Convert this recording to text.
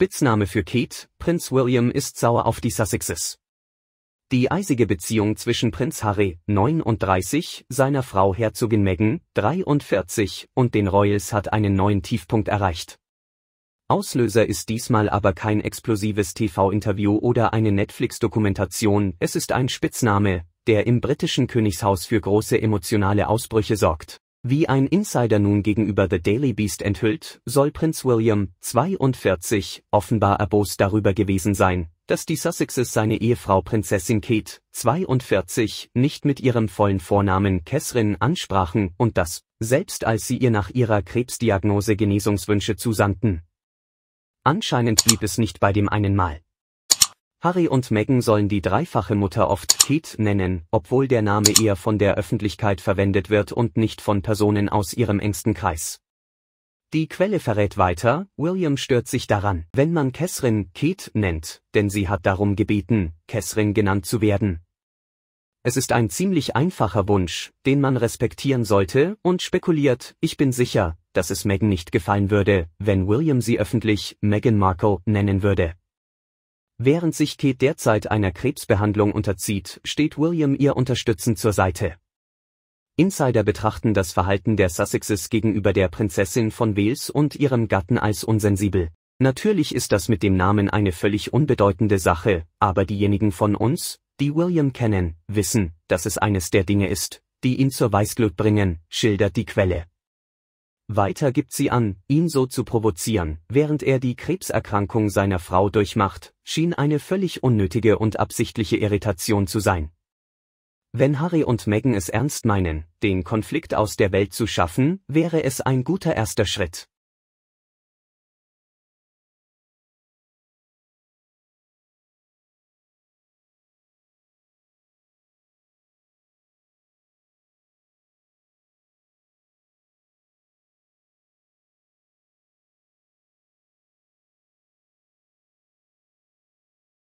Spitzname für Kate, Prinz William ist sauer auf die Sussexes. Die eisige Beziehung zwischen Prinz Harry, 39, seiner Frau Herzogin Meghan, 43, und den Royals hat einen neuen Tiefpunkt erreicht. Auslöser ist diesmal aber kein explosives TV-Interview oder eine Netflix-Dokumentation, es ist ein Spitzname, der im britischen Königshaus für große emotionale Ausbrüche sorgt. Wie ein Insider nun gegenüber The Daily Beast enthüllt, soll Prinz William, 42, offenbar erbost darüber gewesen sein, dass die Sussexes seine Ehefrau Prinzessin Kate, 42, nicht mit ihrem vollen Vornamen Catherine ansprachen und das, selbst als sie ihr nach ihrer Krebsdiagnose Genesungswünsche zusandten. Anscheinend blieb es nicht bei dem einen Mal. Harry und Meghan sollen die dreifache Mutter oft Kate nennen, obwohl der Name eher von der Öffentlichkeit verwendet wird und nicht von Personen aus ihrem engsten Kreis. Die Quelle verrät weiter, William stört sich daran, wenn man Catherine Kate nennt, denn sie hat darum gebeten, Catherine genannt zu werden. Es ist ein ziemlich einfacher Wunsch, den man respektieren sollte, und spekuliert, ich bin sicher, dass es Meghan nicht gefallen würde, wenn William sie öffentlich Meghan Markle nennen würde. Während sich Kate derzeit einer Krebsbehandlung unterzieht, steht William ihr unterstützend zur Seite. Insider betrachten das Verhalten der Sussexes gegenüber der Prinzessin von Wales und ihrem Gatten als unsensibel. Natürlich ist das mit dem Namen eine völlig unbedeutende Sache, aber diejenigen von uns, die William kennen, wissen, dass es eines der Dinge ist, die ihn zur Weißglut bringen, schildert die Quelle. Weiter gibt sie an, ihn so zu provozieren, während er die Krebserkrankung seiner Frau durchmacht, schien eine völlig unnötige und absichtliche Irritation zu sein. Wenn Harry und Meghan es ernst meinen, den Konflikt aus der Welt zu schaffen, wäre es ein guter erster Schritt.